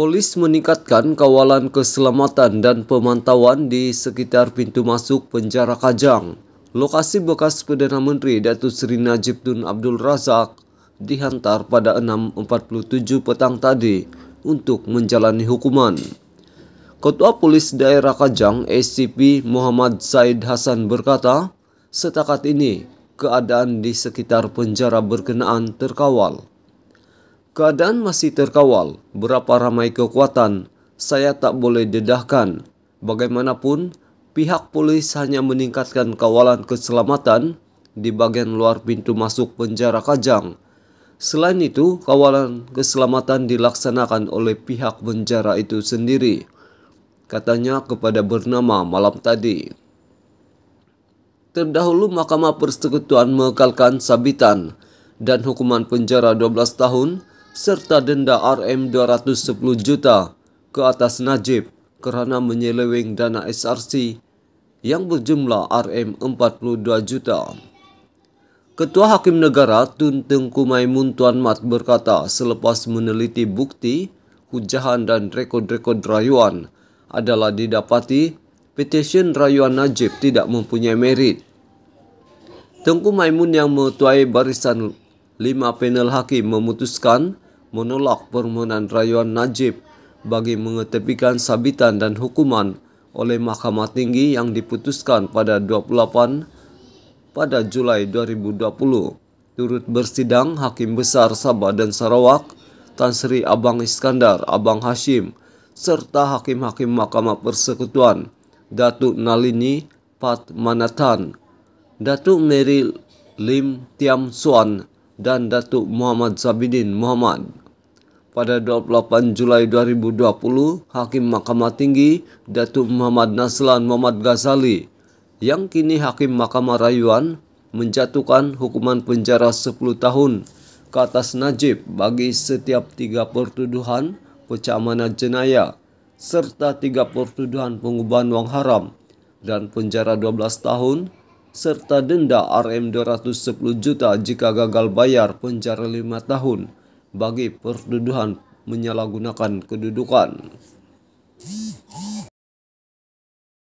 Polis meningkatkan kawalan keselamatan dan pemantauan di sekitar pintu masuk penjara Kajang. Lokasi bekas Perdana Menteri Datuk Seri Najib Tun Abdul Razak dihantar pada 6.47 petang tadi untuk menjalani hukuman. Ketua Polis Daerah Kajang SCP Muhammad Said Hasan berkata, setakat ini keadaan di sekitar penjara berkenaan terkawal. Keadaan masih terkawal, berapa ramai kekuatan, saya tak boleh dedahkan. Bagaimanapun, pihak polis hanya meningkatkan kawalan keselamatan di bagian luar pintu masuk penjara Kajang. Selain itu, kawalan keselamatan dilaksanakan oleh pihak penjara itu sendiri, katanya kepada bernama malam tadi. Terdahulu Mahkamah Persekutuan mengekalkan sabitan dan hukuman penjara 12 tahun serta denda RM210 juta ke atas Najib kerana menyeleweng dana SRC yang berjumlah RM42 juta. Ketua Hakim Negara Tun Tengku Maimun Tuan Mat berkata selepas meneliti bukti, hujahan dan rekod-rekod rayuan adalah didapati petisyen rayuan Najib tidak mempunyai merit. Tengku Maimun yang mengetuai barisan lima panel hakim memutuskan menolak permohonan rayuan Najib bagi mengetepikan sabitan dan hukuman oleh Mahkamah Tinggi yang diputuskan pada 28 pada Julai 2020. Turut bersidang Hakim Besar Sabah dan Sarawak, Tan Sri Abang Iskandar, Abang Hashim, serta Hakim-Hakim Mahkamah Persekutuan, Datuk Nalini Pat Manatan, Datuk Mary Lim Tiam Suan, dan Datuk Muhammad Zabidin Muhammad. Pada 28 Julai 2020, Hakim Mahkamah Tinggi Datuk Muhammad Naslan Muhammad Ghazali yang kini Hakim Mahkamah Rayuan menjatuhkan hukuman penjara 10 tahun ke atas Najib bagi setiap tiga pertuduhan pencamanan jenayah serta tiga pertuduhan pengubahan uang haram dan penjara 12 tahun serta denda RM 210 juta jika gagal bayar penjara lima tahun bagi pertuduhan menyalahgunakan kedudukan.